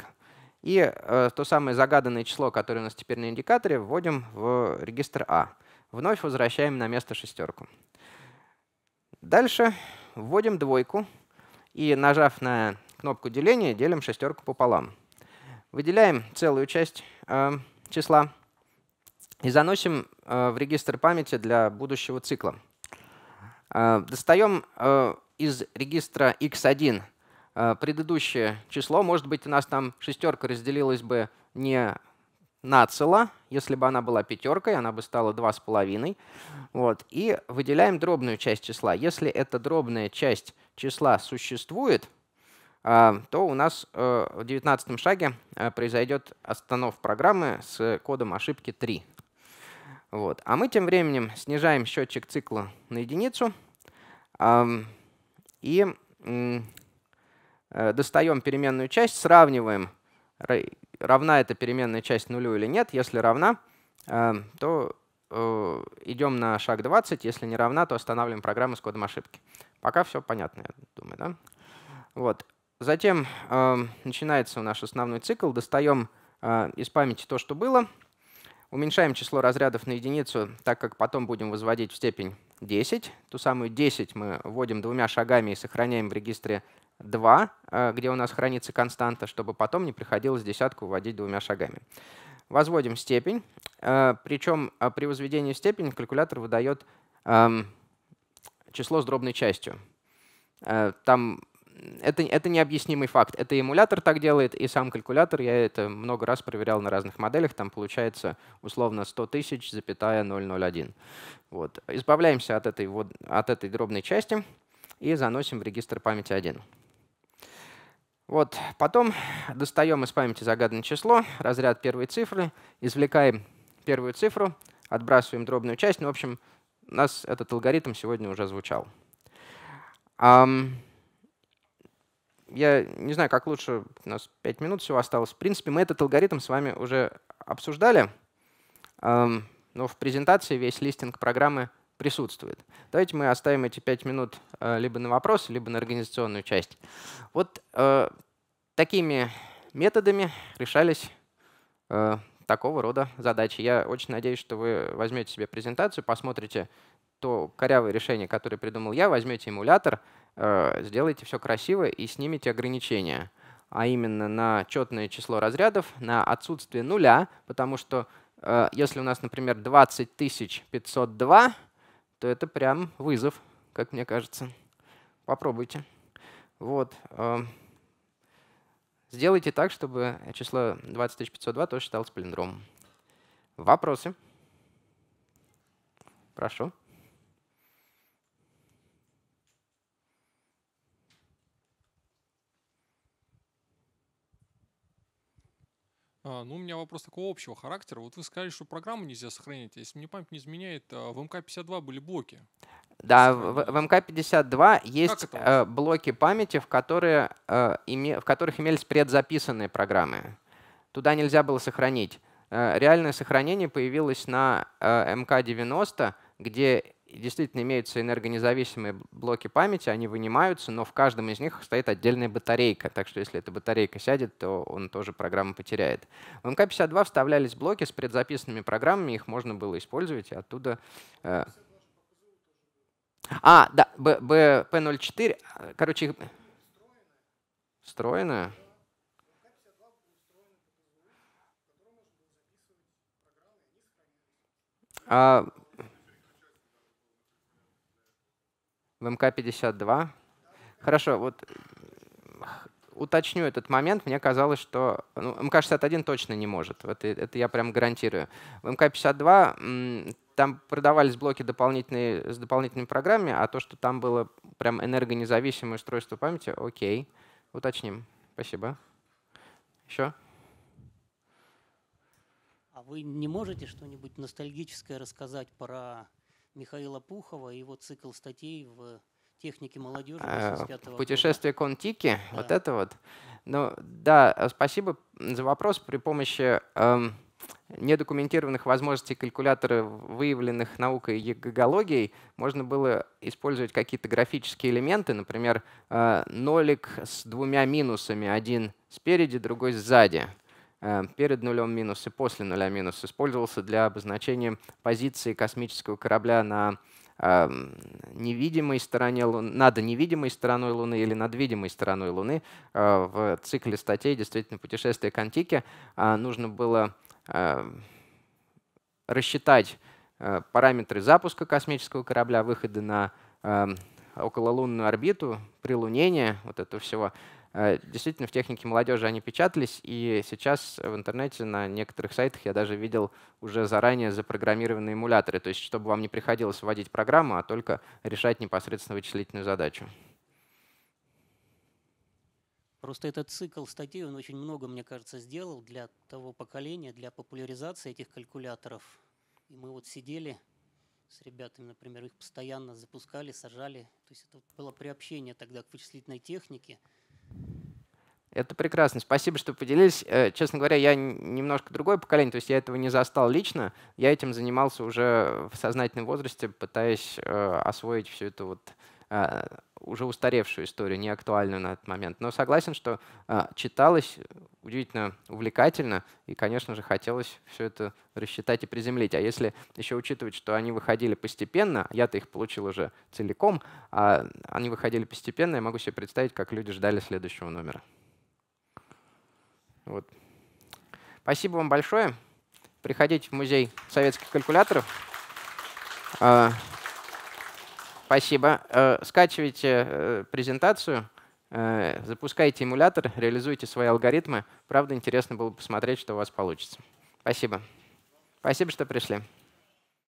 S1: и э, то самое загаданное число, которое у нас теперь на индикаторе, вводим в регистр А. Вновь возвращаем на место шестерку. Дальше вводим двойку и, нажав на кнопку деления, делим шестерку пополам. Выделяем целую часть э, числа и заносим э, в регистр памяти для будущего цикла. Э, достаем э, из регистра x1 а, предыдущее число, может быть, у нас там шестерка разделилась бы не на цело, если бы она была пятеркой, она бы стала 2,5. Вот. И выделяем дробную часть числа. Если эта дробная часть числа существует, а, то у нас э, в 19 шаге э, произойдет останов программы с кодом ошибки 3. Вот. А мы тем временем снижаем счетчик цикла на единицу и Э, достаем переменную часть, сравниваем, равна эта переменная часть нулю или нет. Если равна, эм, то э, идем на шаг 20. Если не равна, то останавливаем программу с кодом ошибки. Пока все понятно, я думаю. Да? Вот. Затем эм, начинается наш основной цикл. Достаем э, из памяти то, что было. Уменьшаем число разрядов на единицу, так как потом будем возводить в степень 10. Ту самую 10 мы вводим двумя шагами и сохраняем в регистре 2, э, где у нас хранится константа, чтобы потом не приходилось десятку вводить двумя шагами. Возводим степень. Э, Причем э, при возведении в степень калькулятор выдает эм, число с дробной частью. Там это, это необъяснимый факт. Это эмулятор так делает, и сам калькулятор, я это много раз проверял на разных моделях, там получается условно 100 тысяч, запятая 001. Вот. Избавляемся от этой, вот, от этой дробной части и заносим в регистр памяти 1. Вот. Потом достаем из памяти загаданное число, разряд первой цифры, извлекаем первую цифру, отбрасываем дробную часть. Ну, в общем, у нас этот алгоритм сегодня уже звучал. Um, я не знаю, как лучше, у нас 5 минут всего осталось. В принципе, мы этот алгоритм с вами уже обсуждали, um, но в презентации весь листинг программы присутствует. Давайте мы оставим эти пять минут э, либо на вопрос, либо на организационную часть. Вот э, такими методами решались э, такого рода задачи. Я очень надеюсь, что вы возьмете себе презентацию, посмотрите то корявое решение, которое придумал я, возьмете эмулятор, э, сделайте все красиво и снимите ограничения, а именно на четное число разрядов, на отсутствие нуля, потому что э, если у нас, например, 20502, то это прям вызов, как мне кажется. Попробуйте. Вот. Эм, сделайте так, чтобы число 20502 тоже считалось полиндромом. Вопросы? Прошу.
S2: А, ну, у меня вопрос такого общего характера. Вот вы сказали, что программу нельзя сохранить. А если мне память не изменяет, а, в МК-52 были блоки.
S1: Да, в, в МК-52 есть э, блоки памяти, в, которые, э, име, в которых имелись предзаписанные программы. Туда нельзя было сохранить. Э, реальное сохранение появилось на э, МК-90, где действительно имеются энергонезависимые блоки памяти, они вынимаются, но в каждом из них стоит отдельная батарейка, так что если эта батарейка сядет, то он тоже программу потеряет. В МК-52 вставлялись блоки с предзаписанными программами, их можно было использовать, и оттуда... Э... А, да, БП-04, а, короче, их... Встроено? А, В МК-52? Хорошо, вот э, уточню этот момент. Мне казалось, что ну, МК-61 точно не может. Вот это я прям гарантирую. В МК-52 там продавались блоки дополнительные, с дополнительными программами, а то, что там было прям энергонезависимое устройство памяти, окей. Уточним. Спасибо. Еще?
S3: А вы не можете что-нибудь ностальгическое рассказать про Михаила Пухова и его цикл статей в технике
S1: молодежи. Э, Путешествие Контики, да. вот это вот. Ну да, э, спасибо за вопрос. При помощи эм, недокументированных возможностей калькулятора, выявленных наукой и геологией, можно было использовать какие-то графические элементы, например, э, нолик с двумя минусами, один спереди, другой сзади. Э, перед нулем минус и после нуля минус использовался для обозначения позиции космического корабля на эм, невидимой стороне Луны, над невидимой стороной Луны или над видимой стороной Луны. Э, в цикле статей «Действительно путешествие к Антике» э, нужно было эм, рассчитать параметры запуска космического корабля, выходы на эм, окололунную орбиту, прилунение, вот этого всего, Э, действительно, в технике молодежи они печатались, и сейчас в интернете на некоторых сайтах я даже видел уже заранее запрограммированные эмуляторы, то есть чтобы вам не приходилось вводить программу, а только решать непосредственно вычислительную задачу.
S3: Просто этот цикл статей, он очень много, мне кажется, сделал для того поколения, для популяризации этих калькуляторов. И мы вот сидели с ребятами, например, их постоянно запускали, сажали. То есть это было приобщение тогда к вычислительной технике –
S1: это прекрасно. Спасибо, что поделились. Э, честно говоря, я немножко другое поколение, то есть я этого не застал лично. Я этим занимался уже в сознательном возрасте, пытаясь э, освоить всю эту вот э, уже устаревшую историю, не актуальную на этот момент. Но согласен, что а, читалось удивительно увлекательно, и, конечно же, хотелось все это рассчитать и приземлить. А если еще учитывать, что они выходили постепенно, я-то их получил уже целиком, а они выходили постепенно, я могу себе представить, как люди ждали следующего номера. Вот. Спасибо вам большое. Приходите в музей советских калькуляторов. А, Спасибо. Э, скачивайте э, презентацию, э, запускайте эмулятор, реализуйте свои алгоритмы. Правда, интересно было посмотреть, что у вас получится. Спасибо. Спасибо, что пришли.